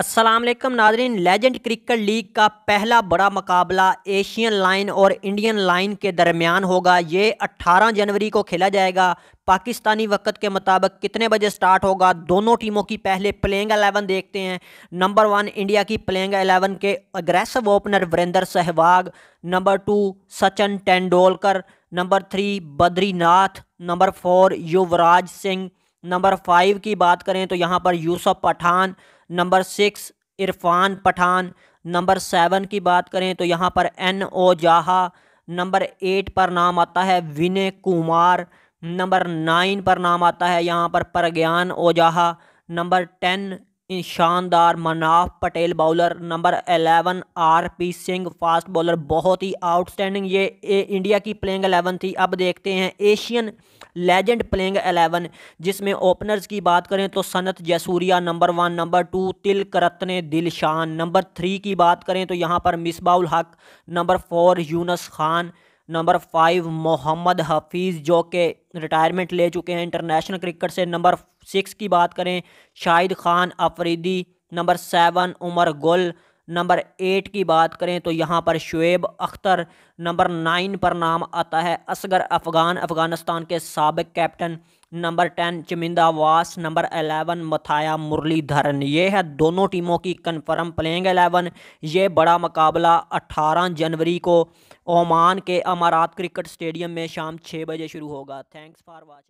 असलम नाजरीन legend cricket league का पहला बड़ा मुकाबला एशियन लाइन और इंडियन लाइन के दरमियान होगा ये 18 जनवरी को खेला जाएगा पाकिस्तानी वक्त के मुताबिक कितने बजे स्टार्ट होगा दोनों टीमों की पहले प्लेइंग एलेवन देखते हैं नंबर वन इंडिया की प्लेइंग एलेवन के aggressive opener Virender Sehwag number two Sachin Tendulkar number three Badrinath number four Yuvraj Singh number five की बात करें तो यहाँ पर Yusuf Pathan number six Irfan Pathan number seven की बात करें तो यहाँ पर एन ओ जाहा नंबर एट पर नाम आता है विनय कुमार नंबर नाइन पर नाम आता है यहाँ पर प्रज्ञान ओजाहा नंबर टेन इन शानदार Munaf Patel bowler number 11 R P Singh fast bowler बहुत ही आउटस्टैंडिंग ये ए, इंडिया की प्लेइंग 11 थी अब देखते हैं एशियन लेजेंड प्लेइंग 11 जिसमें ओपनर्स की बात करें तो Sanath Jayasuriya number one number two Tillakaratne Dilshan number three की बात करें तो यहाँ पर Misbah-ul Haq number four Younis Khan number five Mohammad Hafeez जो के रिटायरमेंट ले चुके हैं इंटरनेशनल क्रिकेट से नंबर सिक्स की बात करें Shahid Khan Afridi number seven Umar Gul number eight की बात करें तो यहाँ पर शुएब अख्तर नंबर नाइन पर नाम आता है असगर अफगान अफगानिस्तान के सबक कैप्टन नंबर टेन चमिंदा वास नंबर एलेवन मथाया मुरलीधरन ये है दोनों टीमों की कन्फर्म प्लेइंग एलेवन ये बड़ा मुकाबला अट्ठारह जनवरी को ओमान के अमारात क्रिकेट स्टेडियम में शाम छः बजे शुरू होगा थैंक्स फॉर वॉचिंग